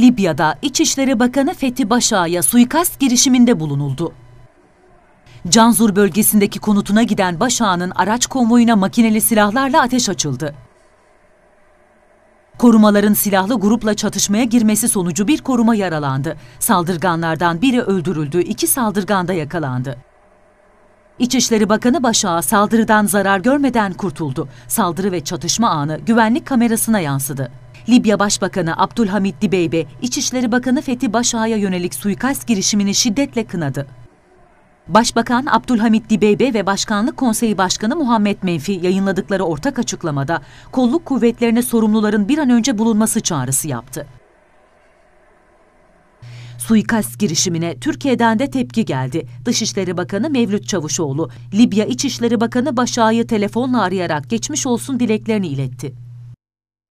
Libya'da İçişleri Bakanı Fethi Başağ'a suikast girişiminde bulunuldu. Canzur bölgesindeki konutuna giden Başağ'ın araç konvoyuna makineli silahlarla ateş açıldı. Korumaların silahlı grupla çatışmaya girmesi sonucu bir koruma yaralandı. Saldırganlardan biri öldürüldü, iki saldırgan da yakalandı. İçişleri Bakanı Başağı saldırıdan zarar görmeden kurtuldu. Saldırı ve çatışma anı güvenlik kamerasına yansıdı. Libya Başbakanı Abdülhamit Dibeybe, İçişleri Bakanı Fethi Başağa'ya yönelik suikast girişimini şiddetle kınadı. Başbakan Abdülhamit Dibeybe ve Başkanlık Konseyi Başkanı Muhammed Menfi yayınladıkları ortak açıklamada kolluk kuvvetlerine sorumluların bir an önce bulunması çağrısı yaptı. Suikast girişimine Türkiye'den de tepki geldi. Dışişleri Bakanı Mevlüt Çavuşoğlu, Libya İçişleri Bakanı Başağ'ı telefonla arayarak geçmiş olsun dileklerini iletti.